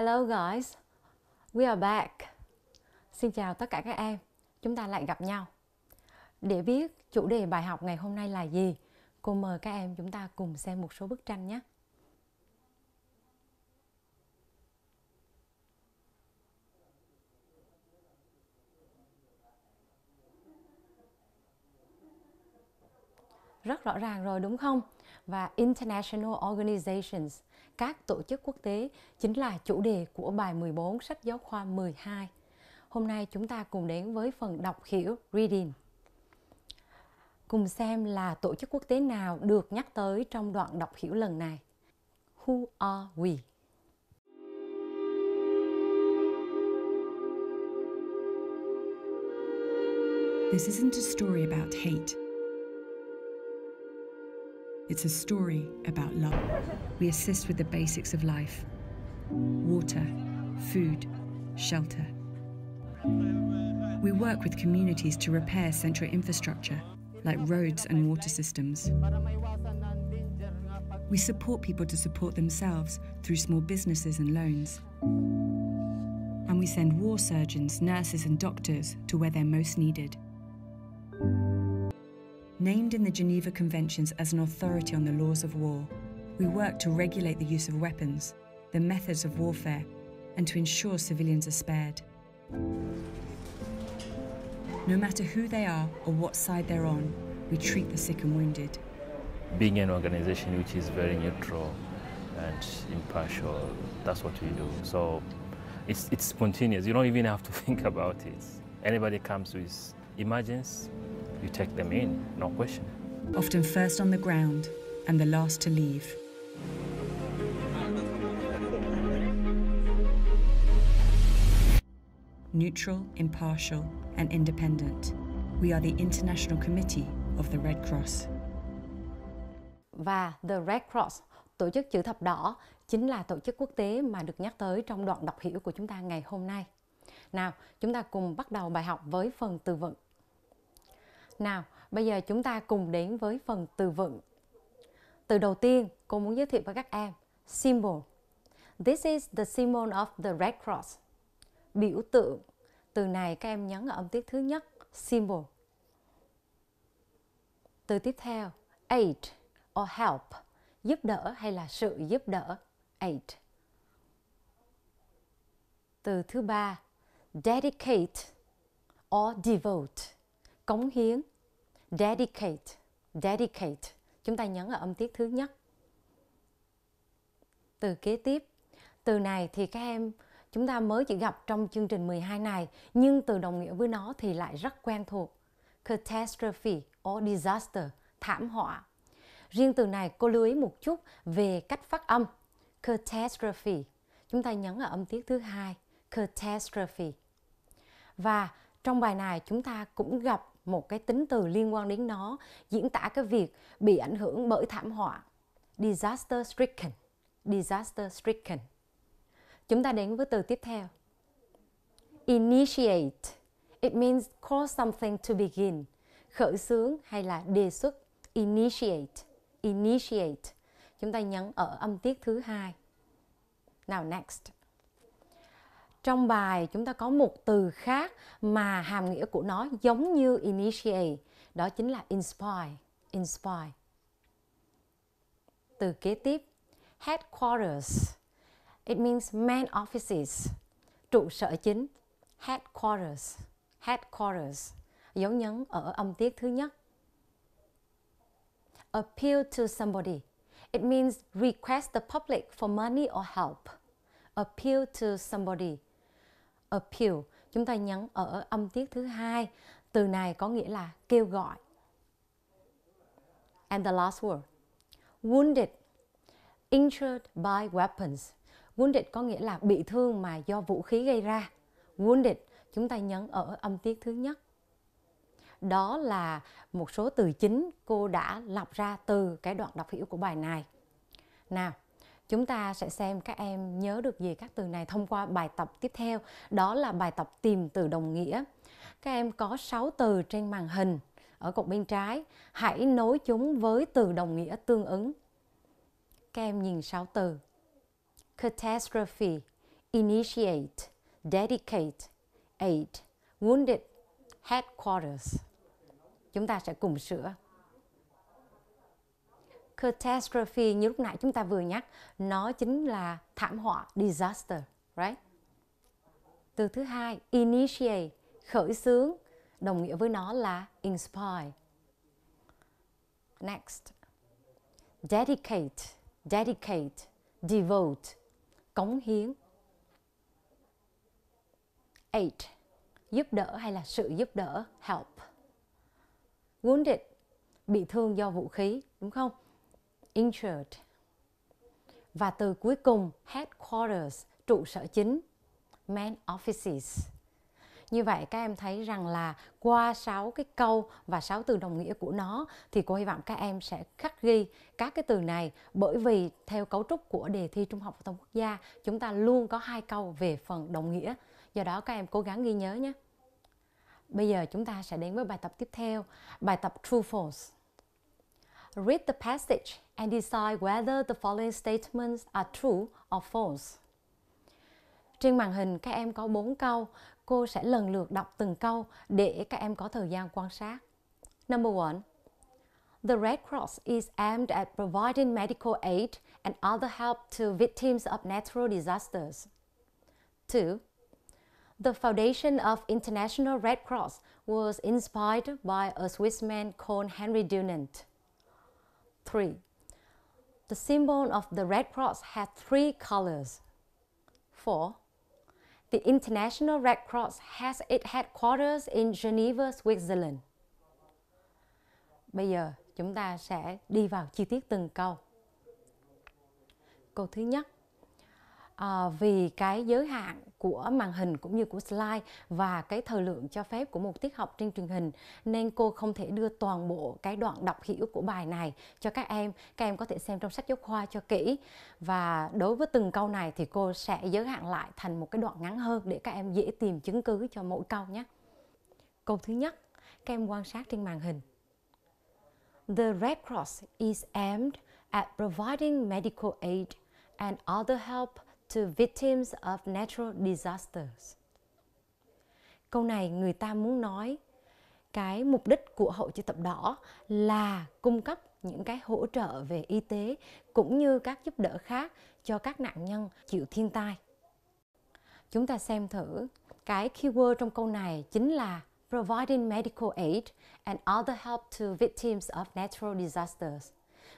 Hello guys, we are back. Xin chào tất cả các em, chúng ta lại gặp nhau. Để biết chủ đề bài học ngày hôm nay là gì, cô mời các em chúng ta cùng xem một số bức tranh nhé. Rất rõ ràng rồi đúng không? và International Organizations, các tổ chức quốc tế, chính là chủ đề của bài 14 sách giáo khoa 12. Hôm nay chúng ta cùng đến với phần đọc hiểu Reading. Cùng xem là tổ chức quốc tế nào được nhắc tới trong đoạn đọc hiểu lần này. Who are we? This isn't a story about hate. It's a story about love. We assist with the basics of life water, food, shelter. We work with communities to repair central infrastructure, like roads and water systems. We support people to support themselves through small businesses and loans. And we send war surgeons, nurses, and doctors to where they're most needed. Named in the Geneva Conventions as an authority on the laws of war, we work to regulate the use of weapons, the methods of warfare, and to ensure civilians are spared. No matter who they are or what side they're on, we treat the sick and wounded. Being an organization which is very neutral and impartial, that's what we do. So it's, it's spontaneous. You don't even have to think about it. Anybody comes with emergency, you take them in, no question. Often first on the ground and the last to leave. Neutral, impartial, and independent. We are the International Committee of the Red Cross. Và the Red Cross, tổ chức chữ thập đỏ, chính là tổ chức quốc tế mà được nhắc tới trong đoạn đọc hiểu của chúng ta ngày hôm nay. Nào, chúng ta cùng bắt đầu bài học với phần từ vựng. Nào, bây giờ chúng ta cùng đến với phần từ vựng. Từ đầu tiên, cô muốn giới thiệu với các em symbol. This is the symbol of the Red Cross. Biểu tượng. Từ này các em nhấn ở âm tiết thứ nhất, symbol. Từ tiếp theo, aid or help, giúp đỡ hay là sự giúp đỡ, aid. Từ thứ ba, dedicate or devote, cống hiến Dedicate, dedicate. Chúng ta nhấn ở âm tiết thứ nhất. Từ kế tiếp, từ này thì các em chúng ta mới chỉ gặp trong chương trình 12 này, nhưng từ đồng nghĩa với nó thì lại rất quen thuộc. Catastrophe or disaster, thảm họa. Riêng từ này cô lưu ý một chút về cách phát âm. Catastrophe, chúng ta nhấn ở âm tiết thứ hai. Catastrophe. Và trong bài này chúng ta cũng gặp một cái tính từ liên quan đến nó diễn tả cái việc bị ảnh hưởng bởi thảm họa disaster stricken disaster stricken chúng ta đến với từ tiếp theo initiate it means cause something to begin khởi xướng hay là đề xuất initiate initiate chúng ta nhấn ở âm tiết thứ hai now next trong bài chúng ta có một từ khác mà hàm nghĩa của nó giống như initiate đó chính là inspire inspire từ kế tiếp headquarters it means main offices trụ sở chính headquarters headquarters dấu nhấn ở âm tiết thứ nhất appeal to somebody it means request the public for money or help appeal to somebody appeal chúng ta nhấn ở âm tiết thứ hai từ này có nghĩa là kêu gọi and the last word wounded injured by weapons wounded có nghĩa là bị thương mà do vũ khí gây ra wounded chúng ta nhấn ở âm tiết thứ nhất đó là một số từ chính cô đã lọc ra từ cái đoạn đọc hiểu của bài này nào Chúng ta sẽ xem các em nhớ được gì các từ này thông qua bài tập tiếp theo, đó là bài tập tìm từ đồng nghĩa. Các em có 6 từ trên màn hình ở cột bên trái, hãy nối chúng với từ đồng nghĩa tương ứng. Các em nhìn 6 từ. Catastrophe, initiate, dedicate, aid, wounded, headquarters. Chúng ta sẽ cùng sửa catastrophe như lúc nãy chúng ta vừa nhắc nó chính là thảm họa disaster right từ thứ hai initiate khởi xướng đồng nghĩa với nó là inspire next dedicate dedicate devote cống hiến eight giúp đỡ hay là sự giúp đỡ help wounded bị thương do vũ khí đúng không injured. Và từ cuối cùng headquarters, trụ sở chính, main offices. Như vậy các em thấy rằng là qua 6 cái câu và 6 từ đồng nghĩa của nó thì cô hy vọng các em sẽ khắc ghi các cái từ này bởi vì theo cấu trúc của đề thi Trung học phổ thông quốc gia chúng ta luôn có hai câu về phần đồng nghĩa. Do đó các em cố gắng ghi nhớ nhé. Bây giờ chúng ta sẽ đến với bài tập tiếp theo, bài tập True False. Read the passage and decide whether the following statements are true or false. Trên màn hình các em có 4 câu, cô sẽ lần lượt đọc từng câu để các em có thời gian quan sát. Number 1. The Red Cross is aimed at providing medical aid and other help to victims of natural disasters. 2. The foundation of International Red Cross was inspired by a Swissman called Henry Dunant. 3. The symbol of the Red Cross had three colors. Four, the International Red Cross has its headquarters in Geneva, Switzerland. Bây giờ chúng ta sẽ đi vào chi tiết từng câu. Câu thứ nhất, à, vì cái giới hạn của màn hình cũng như của slide và cái thời lượng cho phép của một tiết học trên truyền hình nên cô không thể đưa toàn bộ cái đoạn đọc hiểu của bài này cho các em các em có thể xem trong sách giáo khoa cho kỹ và đối với từng câu này thì cô sẽ giới hạn lại thành một cái đoạn ngắn hơn để các em dễ tìm chứng cứ cho mỗi câu nhé câu thứ nhất các em quan sát trên màn hình The Red Cross is aimed at providing medical aid and other help to victims of natural disasters. Câu này người ta muốn nói cái mục đích của hội chữ thập đỏ là cung cấp những cái hỗ trợ về y tế cũng như các giúp đỡ khác cho các nạn nhân chịu thiên tai. Chúng ta xem thử cái keyword trong câu này chính là providing medical aid and other help to victims of natural disasters.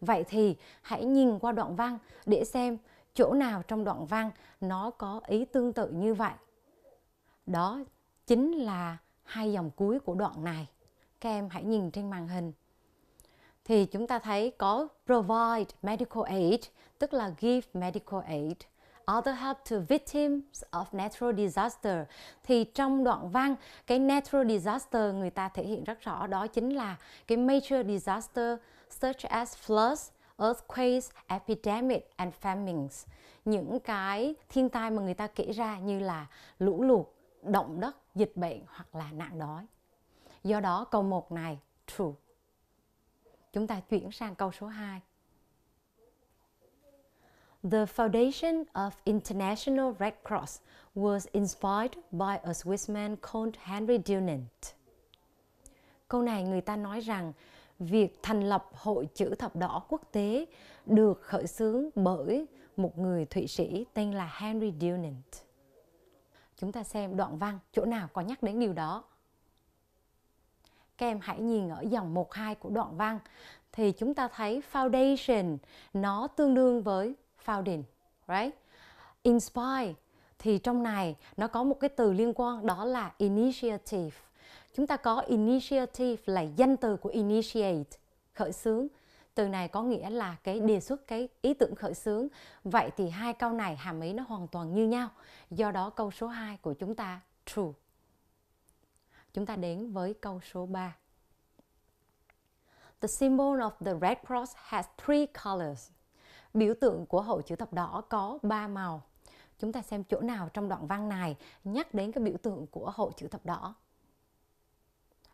Vậy thì hãy nhìn qua đoạn văn để xem chỗ nào trong đoạn văn nó có ý tương tự như vậy. Đó chính là hai dòng cuối của đoạn này. Các em hãy nhìn trên màn hình. Thì chúng ta thấy có provide medical aid, tức là give medical aid. Other help to victims of natural disaster. Thì trong đoạn văn, cái natural disaster người ta thể hiện rất rõ đó chính là cái major disaster such as floods, earthquakes, epidemic and famines. Những cái thiên tai mà người ta kể ra như là lũ lụt, động đất, dịch bệnh hoặc là nạn đói. Do đó câu một này true. Chúng ta chuyển sang câu số 2. The foundation of International Red Cross was inspired by a Swissman called Henry Dunant. Câu này người ta nói rằng việc thành lập Hội Chữ Thập Đỏ Quốc tế được khởi xướng bởi một người Thụy Sĩ tên là Henry Dunant. Chúng ta xem đoạn văn chỗ nào có nhắc đến điều đó. Các em hãy nhìn ở dòng 1-2 của đoạn văn thì chúng ta thấy foundation nó tương đương với founding, right? Inspire thì trong này nó có một cái từ liên quan đó là initiative chúng ta có initiative là danh từ của initiate khởi xướng từ này có nghĩa là cái đề xuất cái ý tưởng khởi xướng vậy thì hai câu này hàm ý nó hoàn toàn như nhau do đó câu số 2 của chúng ta true chúng ta đến với câu số 3 The symbol of the Red Cross has three colors. Biểu tượng của hội chữ thập đỏ có 3 màu. Chúng ta xem chỗ nào trong đoạn văn này nhắc đến cái biểu tượng của hội chữ thập đỏ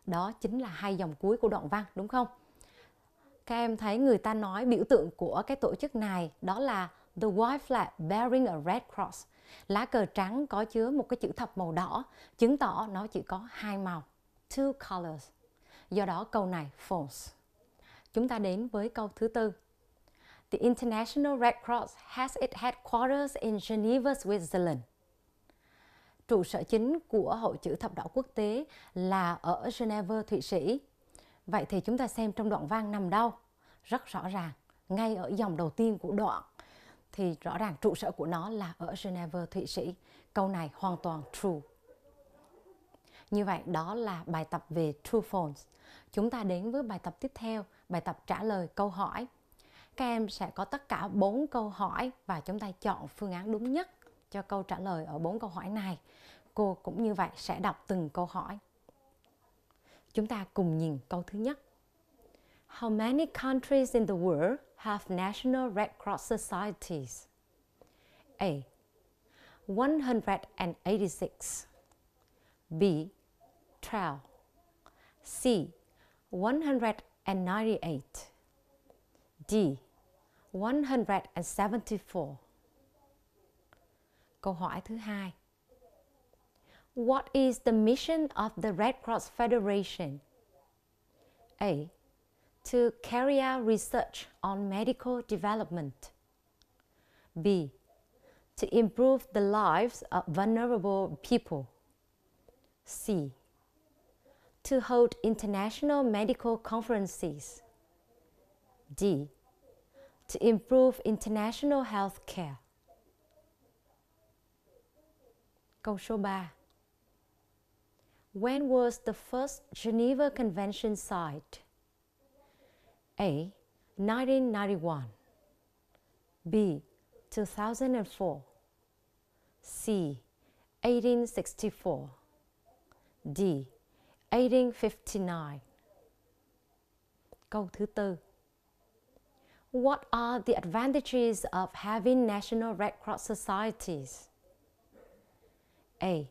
đó chính là hai dòng cuối của đoạn văn đúng không các em thấy người ta nói biểu tượng của cái tổ chức này đó là the white flag bearing a red cross lá cờ trắng có chứa một cái chữ thập màu đỏ chứng tỏ nó chỉ có hai màu two colors do đó câu này false chúng ta đến với câu thứ tư The International Red Cross has its headquarters in Geneva, Switzerland trụ sở chính của Hội chữ thập đỏ quốc tế là ở Geneva, Thụy Sĩ. Vậy thì chúng ta xem trong đoạn vang nằm đâu? Rất rõ ràng, ngay ở dòng đầu tiên của đoạn thì rõ ràng trụ sở của nó là ở Geneva, Thụy Sĩ. Câu này hoàn toàn true. Như vậy đó là bài tập về true phones. Chúng ta đến với bài tập tiếp theo, bài tập trả lời câu hỏi. Các em sẽ có tất cả 4 câu hỏi và chúng ta chọn phương án đúng nhất cho câu trả lời ở bốn câu hỏi này. Cô cũng như vậy sẽ đọc từng câu hỏi. Chúng ta cùng nhìn câu thứ nhất. How many countries in the world have national Red Cross societies? A. 186 B. 12 C. 198 D. 174 Câu hỏi thứ hai. What is the mission of the Red Cross Federation? A. To carry out research on medical development. B. To improve the lives of vulnerable people. C. To hold international medical conferences. D. To improve international health care. Câu số 3 When was the first Geneva Convention signed? A. 1991 B. 2004 C. 1864 D. 1859 Câu thứ tư What are the advantages of having National Red Cross Societies? A.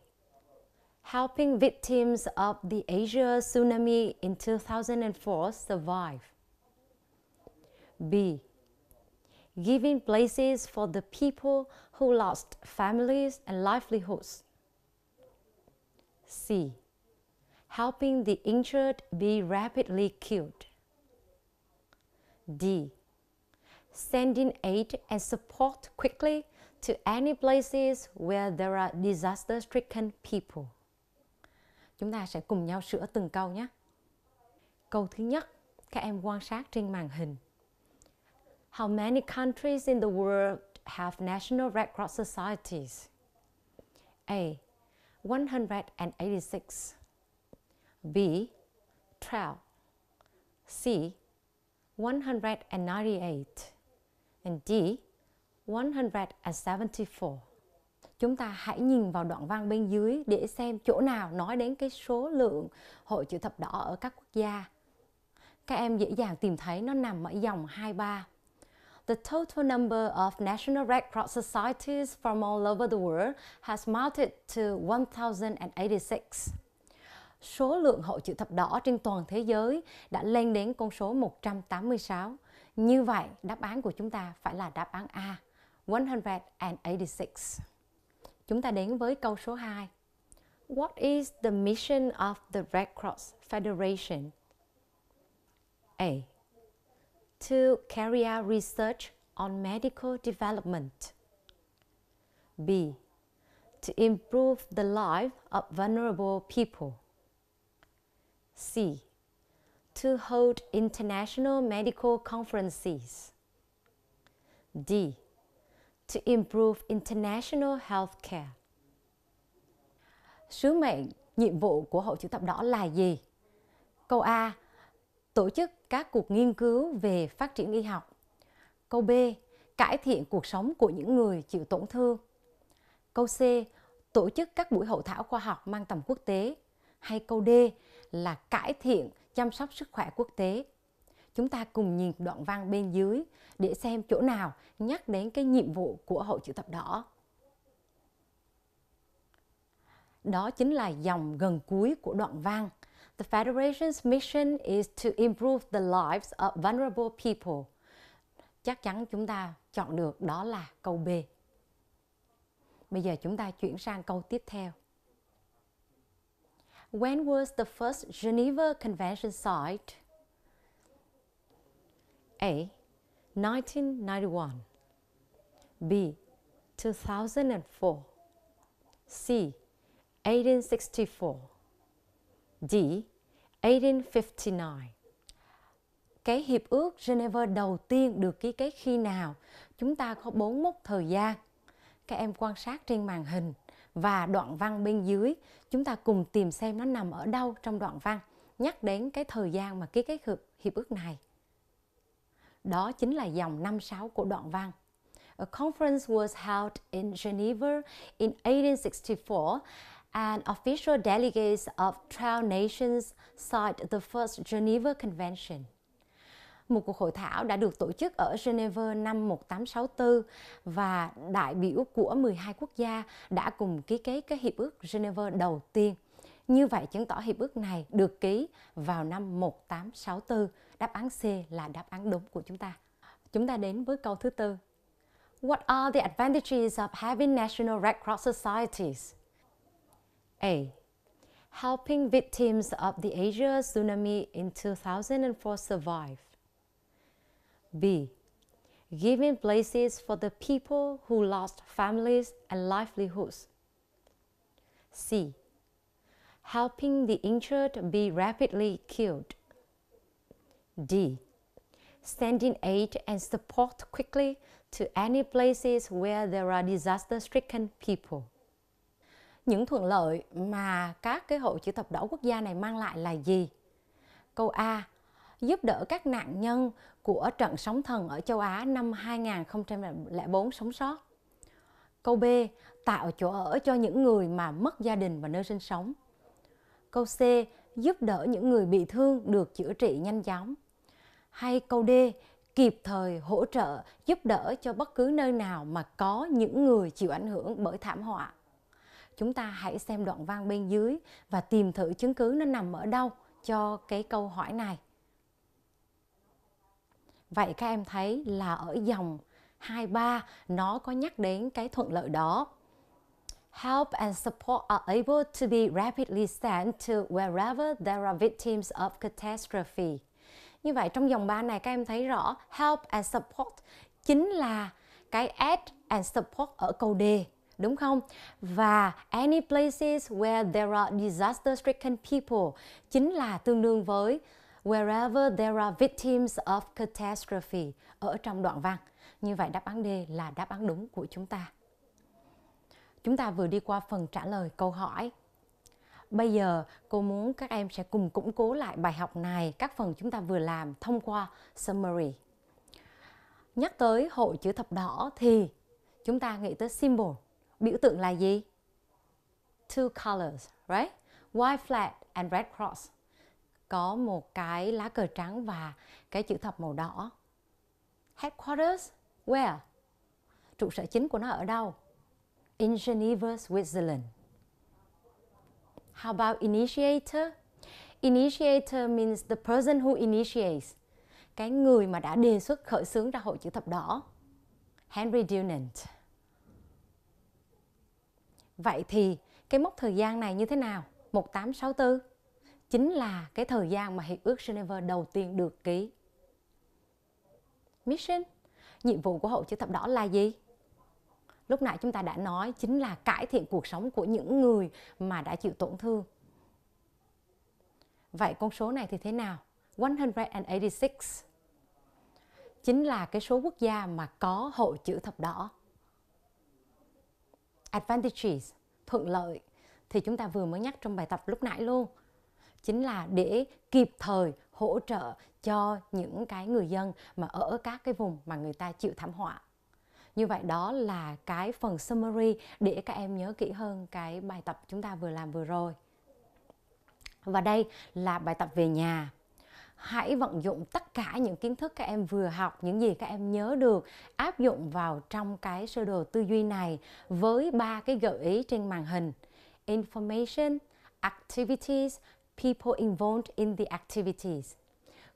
Helping victims of the Asia tsunami in 2004 survive. B. Giving places for the people who lost families and livelihoods. C. Helping the injured be rapidly cured. D. Sending aid and support quickly to any places where there are disaster-stricken people. Chúng ta sẽ cùng nhau sửa từng câu nhé. Câu thứ nhất, các em quan sát trên màn hình. How many countries in the world have national Red Cross societies? A. 186 B. 12 C. 198 and D. 174. Chúng ta hãy nhìn vào đoạn văn bên dưới để xem chỗ nào nói đến cái số lượng hội chữ thập đỏ ở các quốc gia. Các em dễ dàng tìm thấy nó nằm ở dòng 23. The total number of National Red Cross societies from all over the world has mounted to 1086. Số lượng hội chữ thập đỏ trên toàn thế giới đã lên đến con số 186. Như vậy, đáp án của chúng ta phải là đáp án A. 186. Chúng ta đến với câu số 2. What is the mission of the Red Cross Federation? A. To carry out research on medical development. B. To improve the life of vulnerable people. C. To hold international medical conferences. D to improve international healthcare. Sứ mệnh, nhiệm vụ của hội chữ thập đỏ là gì? Câu A. Tổ chức các cuộc nghiên cứu về phát triển y học. Câu B. Cải thiện cuộc sống của những người chịu tổn thương. Câu C. Tổ chức các buổi hậu thảo khoa học mang tầm quốc tế. Hay câu D là cải thiện chăm sóc sức khỏe quốc tế chúng ta cùng nhìn đoạn văn bên dưới để xem chỗ nào nhắc đến cái nhiệm vụ của hội chữ thập đỏ. Đó chính là dòng gần cuối của đoạn văn. The Federation's mission is to improve the lives of vulnerable people. Chắc chắn chúng ta chọn được đó là câu B. Bây giờ chúng ta chuyển sang câu tiếp theo. When was the first Geneva Convention signed? A. 1991 B. 2004 C. 1864 D. 1859 Cái hiệp ước Geneva đầu tiên được ký kết khi nào? Chúng ta có bốn mốc thời gian. Các em quan sát trên màn hình và đoạn văn bên dưới, chúng ta cùng tìm xem nó nằm ở đâu trong đoạn văn nhắc đến cái thời gian mà ký kết hiệp, ước này. Đó chính là dòng 56 của đoạn văn. A conference was held in Geneva in 1864 and official delegates of 12 nations signed the first Geneva Convention. Một cuộc hội thảo đã được tổ chức ở Geneva năm 1864 và đại biểu của 12 quốc gia đã cùng ký kết cái hiệp ước Geneva đầu tiên. Như vậy chứng tỏ hiệp ước này được ký vào năm 1864 Đáp án C là đáp án đúng của chúng ta. Chúng ta đến với câu thứ tư. What are the advantages of having national Red Cross societies? A. Helping victims of the Asia tsunami in 2004 survive. B. Giving places for the people who lost families and livelihoods. C. Helping the injured be rapidly cured. D. Send aid and support quickly to any places where there are disaster-stricken people. Những thuận lợi mà các cái hội chữ thập đỏ quốc gia này mang lại là gì? Câu A. Giúp đỡ các nạn nhân của trận sóng thần ở châu Á năm 2004 sống sót. Câu B. Tạo chỗ ở cho những người mà mất gia đình và nơi sinh sống. Câu C giúp đỡ những người bị thương được chữa trị nhanh chóng. Hay câu D, kịp thời hỗ trợ, giúp đỡ cho bất cứ nơi nào mà có những người chịu ảnh hưởng bởi thảm họa. Chúng ta hãy xem đoạn văn bên dưới và tìm thử chứng cứ nó nằm ở đâu cho cái câu hỏi này. Vậy các em thấy là ở dòng 23 nó có nhắc đến cái thuận lợi đó help and support are able to be rapidly sent to wherever there are victims of catastrophe. Như vậy trong dòng 3 này các em thấy rõ help and support chính là cái add and support ở câu D đúng không? Và any places where there are disaster stricken people chính là tương đương với wherever there are victims of catastrophe ở trong đoạn văn. Như vậy đáp án D là đáp án đúng của chúng ta chúng ta vừa đi qua phần trả lời câu hỏi. Bây giờ cô muốn các em sẽ cùng củng cố lại bài học này, các phần chúng ta vừa làm thông qua summary. Nhắc tới hội chữ thập đỏ thì chúng ta nghĩ tới symbol, biểu tượng là gì? Two colors, right? White flag and red cross. Có một cái lá cờ trắng và cái chữ thập màu đỏ. Headquarters, where? Trụ sở chính của nó ở đâu? in Geneva, Switzerland. How about initiator? Initiator means the person who initiates. Cái người mà đã đề xuất khởi xướng ra hội chữ thập đỏ. Henry Dunant. Vậy thì cái mốc thời gian này như thế nào? 1864 chính là cái thời gian mà Hiệp ước Geneva đầu tiên được ký. Mission, nhiệm vụ của hội chữ thập đỏ là gì? lúc nãy chúng ta đã nói chính là cải thiện cuộc sống của những người mà đã chịu tổn thương. Vậy con số này thì thế nào? 186 chính là cái số quốc gia mà có hội chữ thập đỏ. Advantages, thuận lợi thì chúng ta vừa mới nhắc trong bài tập lúc nãy luôn. Chính là để kịp thời hỗ trợ cho những cái người dân mà ở các cái vùng mà người ta chịu thảm họa như vậy đó là cái phần summary để các em nhớ kỹ hơn cái bài tập chúng ta vừa làm vừa rồi và đây là bài tập về nhà hãy vận dụng tất cả những kiến thức các em vừa học những gì các em nhớ được áp dụng vào trong cái sơ đồ tư duy này với ba cái gợi ý trên màn hình information activities people involved in the activities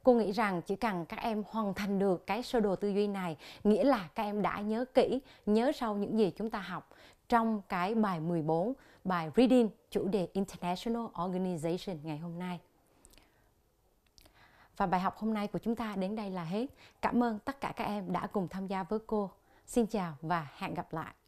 cô nghĩ rằng chỉ cần các em hoàn thành được cái sơ đồ tư duy này nghĩa là các em đã nhớ kỹ nhớ sau những gì chúng ta học trong cái bài 14 bài reading chủ đề international organization ngày hôm nay và bài học hôm nay của chúng ta đến đây là hết cảm ơn tất cả các em đã cùng tham gia với cô xin chào và hẹn gặp lại